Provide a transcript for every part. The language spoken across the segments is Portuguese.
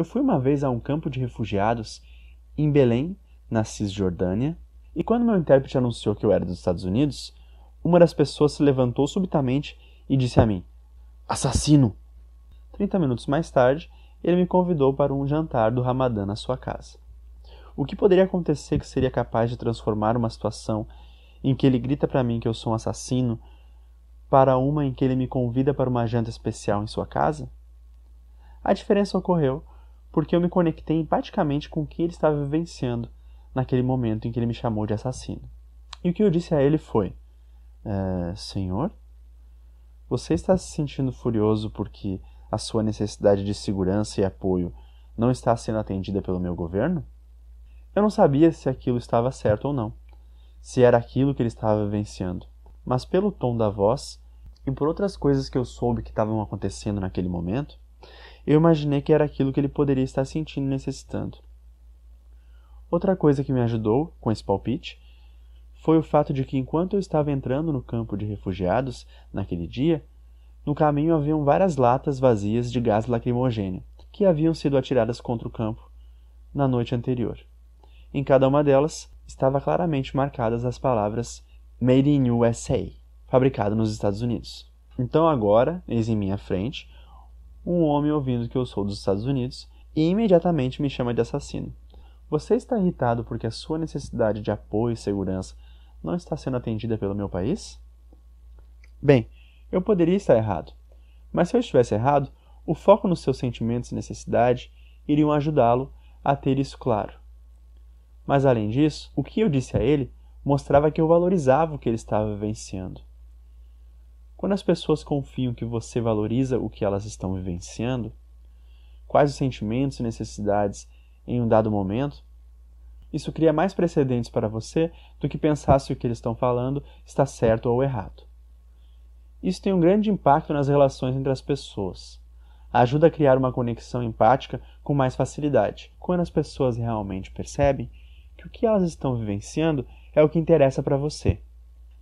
Eu fui uma vez a um campo de refugiados em Belém, na Cisjordânia, e quando meu intérprete anunciou que eu era dos Estados Unidos, uma das pessoas se levantou subitamente e disse a mim: Assassino! Trinta minutos mais tarde, ele me convidou para um jantar do Ramadã na sua casa. O que poderia acontecer que seria capaz de transformar uma situação em que ele grita para mim que eu sou um assassino para uma em que ele me convida para uma janta especial em sua casa? A diferença ocorreu porque eu me conectei empaticamente com o que ele estava vivenciando naquele momento em que ele me chamou de assassino. E o que eu disse a ele foi: é, Senhor, você está se sentindo furioso porque a sua necessidade de segurança e apoio não está sendo atendida pelo meu governo? Eu não sabia se aquilo estava certo ou não, se era aquilo que ele estava vivenciando, mas pelo tom da voz e por outras coisas que eu soube que estavam acontecendo naquele momento, eu imaginei que era aquilo que ele poderia estar sentindo e necessitando. Outra coisa que me ajudou com esse palpite foi o fato de que, enquanto eu estava entrando no campo de refugiados naquele dia, no caminho haviam várias latas vazias de gás lacrimogênio que haviam sido atiradas contra o campo na noite anterior. Em cada uma delas estava claramente marcadas as palavras Made in USA, fabricado nos Estados Unidos. Então agora, eis em minha frente, um homem ouvindo que eu sou dos Estados Unidos e imediatamente me chama de assassino. Você está irritado porque a sua necessidade de apoio e segurança não está sendo atendida pelo meu país? Bem, eu poderia estar errado, mas se eu estivesse errado, o foco nos seus sentimentos e necessidade iriam ajudá-lo a ter isso claro. Mas além disso, o que eu disse a ele mostrava que eu valorizava o que ele estava vivenciando. Quando as pessoas confiam que você valoriza o que elas estão vivenciando, quais os sentimentos e necessidades em um dado momento, isso cria mais precedentes para você do que pensar se o que eles estão falando está certo ou errado. Isso tem um grande impacto nas relações entre as pessoas. Ajuda a criar uma conexão empática com mais facilidade, quando as pessoas realmente percebem que o que elas estão vivenciando é o que interessa para você.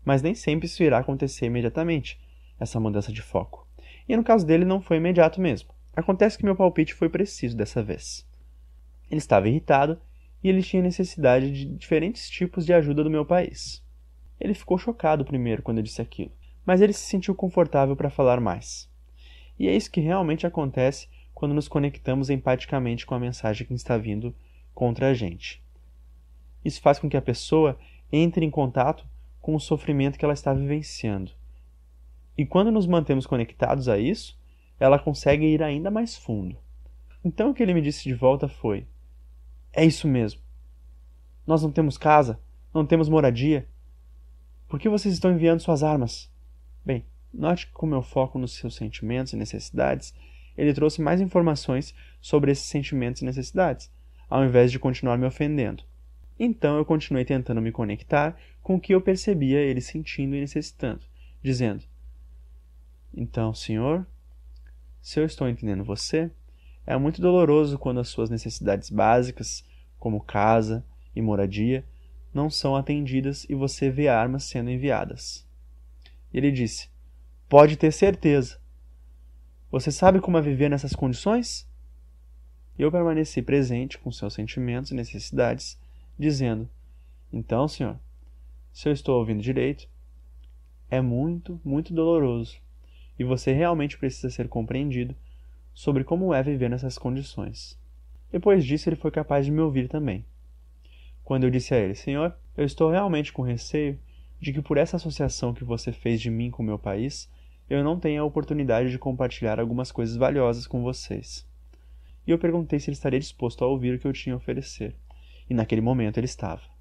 Mas nem sempre isso irá acontecer imediatamente, essa mudança de foco. E no caso dele não foi imediato mesmo. Acontece que meu palpite foi preciso dessa vez. Ele estava irritado e ele tinha necessidade de diferentes tipos de ajuda do meu país. Ele ficou chocado primeiro quando eu disse aquilo, mas ele se sentiu confortável para falar mais. E é isso que realmente acontece quando nos conectamos empaticamente com a mensagem que está vindo contra a gente. Isso faz com que a pessoa entre em contato com o sofrimento que ela está vivenciando e quando nos mantemos conectados a isso, ela consegue ir ainda mais fundo. Então o que ele me disse de volta foi: É isso mesmo. Nós não temos casa, não temos moradia. Por que vocês estão enviando suas armas? Bem, note que com meu foco nos seus sentimentos e necessidades, ele trouxe mais informações sobre esses sentimentos e necessidades, ao invés de continuar me ofendendo. Então eu continuei tentando me conectar com o que eu percebia ele sentindo e necessitando, dizendo: então, senhor, se eu estou entendendo você, é muito doloroso quando as suas necessidades básicas, como casa e moradia, não são atendidas e você vê armas sendo enviadas. Ele disse: Pode ter certeza. Você sabe como é viver nessas condições? Eu permaneci presente com seus sentimentos e necessidades, dizendo: Então, senhor, se eu estou ouvindo direito, é muito, muito doloroso e você realmente precisa ser compreendido sobre como é viver nessas condições. Depois disso, ele foi capaz de me ouvir também. Quando eu disse a ele: Senhor, eu estou realmente com receio de que por essa associação que você fez de mim com meu país, eu não tenha a oportunidade de compartilhar algumas coisas valiosas com vocês. E eu perguntei se ele estaria disposto a ouvir o que eu tinha a oferecer. E naquele momento ele estava.